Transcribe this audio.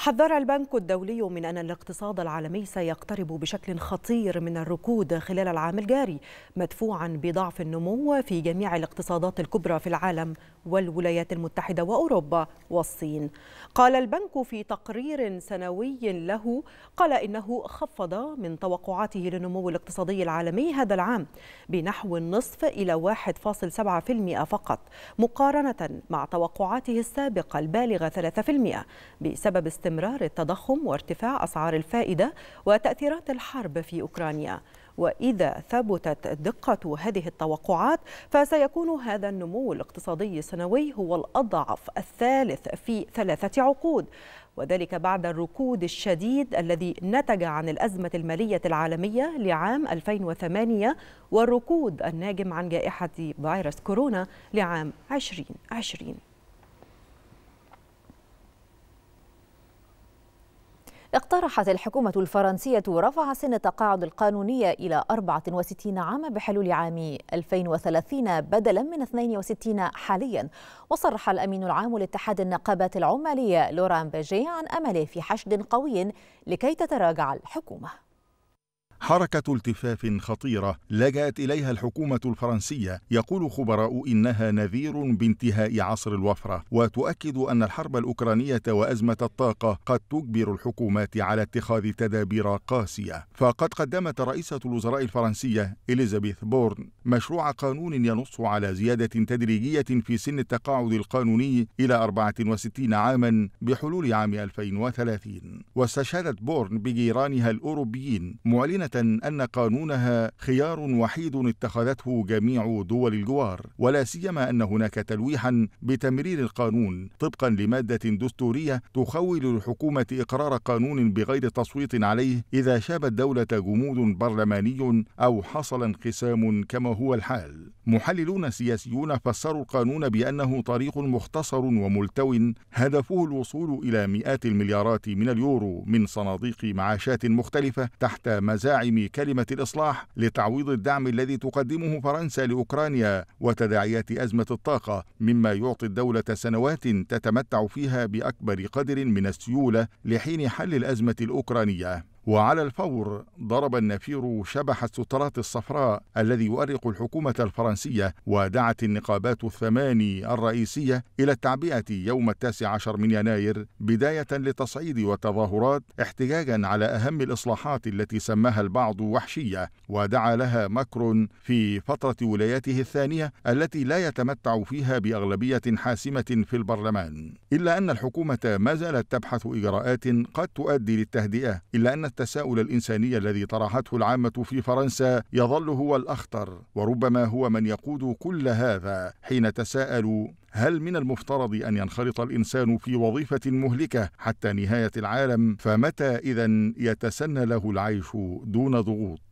حذر البنك الدولي من أن الاقتصاد العالمي سيقترب بشكل خطير من الركود خلال العام الجاري مدفوعا بضعف النمو في جميع الاقتصادات الكبرى في العالم والولايات المتحدة وأوروبا والصين قال البنك في تقرير سنوي له قال إنه خفض من توقعاته للنمو الاقتصادي العالمي هذا العام بنحو النصف إلى 1.7% فقط مقارنة مع توقعاته السابقة البالغة 3% بسبب استمرار التضخم وارتفاع أسعار الفائدة وتأثيرات الحرب في أوكرانيا وإذا ثبتت دقة هذه التوقعات فسيكون هذا النمو الاقتصادي السنوي هو الأضعف الثالث في ثلاثة عقود وذلك بعد الركود الشديد الذي نتج عن الأزمة المالية العالمية لعام 2008 والركود الناجم عن جائحة فيروس كورونا لعام 2020 اقترحت الحكومة الفرنسية رفع سن التقاعد القانوني إلى 64 عاما بحلول عام 2030 بدلا من 62 حاليا وصرح الأمين العام لاتحاد النقابات العمالية لوران بيجي عن أمله في حشد قوي لكي تتراجع الحكومة حركة التفاف خطيرة لجأت إليها الحكومة الفرنسية يقول خبراء إنها نذير بانتهاء عصر الوفرة وتؤكد أن الحرب الأوكرانية وأزمة الطاقة قد تجبر الحكومات على اتخاذ تدابير قاسية فقد قدمت رئيسة الوزراء الفرنسية إليزابيث بورن مشروع قانون ينص على زيادة تدريجية في سن التقاعد القانوني إلى 64 عاما بحلول عام 2030 واستشهدت بورن بجيرانها الأوروبيين معلنة أن قانونها خيار وحيد اتخذته جميع دول الجوار ولا سيما أن هناك تلويحا بتمرير القانون طبقا لمادة دستورية تخول الحكومة إقرار قانون بغير تصويت عليه إذا شاب الدولة جمود برلماني أو حصل انقسام كما هو الحال محللون سياسيون فسروا القانون بأنه طريق مختصر وملتو هدفه الوصول إلى مئات المليارات من اليورو من صناديق معاشات مختلفة تحت مزاعم داعم كلمة الإصلاح لتعويض الدعم الذي تقدمه فرنسا لأوكرانيا وتداعيات أزمة الطاقة مما يعطي الدولة سنوات تتمتع فيها بأكبر قدر من السيولة لحين حل الأزمة الأوكرانية وعلى الفور ضرب النفير شبح السترات الصفراء الذي يؤرق الحكومة الفرنسية ودعت النقابات الثماني الرئيسية إلى التعبئة يوم التاسع عشر من يناير بداية لتصعيد والتظاهرات احتجاجا على أهم الإصلاحات التي سماها البعض وحشية ودعا لها ماكرون في فترة ولايته الثانية التي لا يتمتع فيها بأغلبية حاسمة في البرلمان إلا أن الحكومة ما زالت تبحث إجراءات قد تؤدي للتهدئة إلا أن التساؤل الإنساني الذي طرحته العامة في فرنسا يظل هو الأخطر وربما هو من يقود كل هذا حين تساءلوا هل من المفترض أن ينخرط الإنسان في وظيفة مهلكة حتى نهاية العالم فمتى إذا يتسنى له العيش دون ضغوط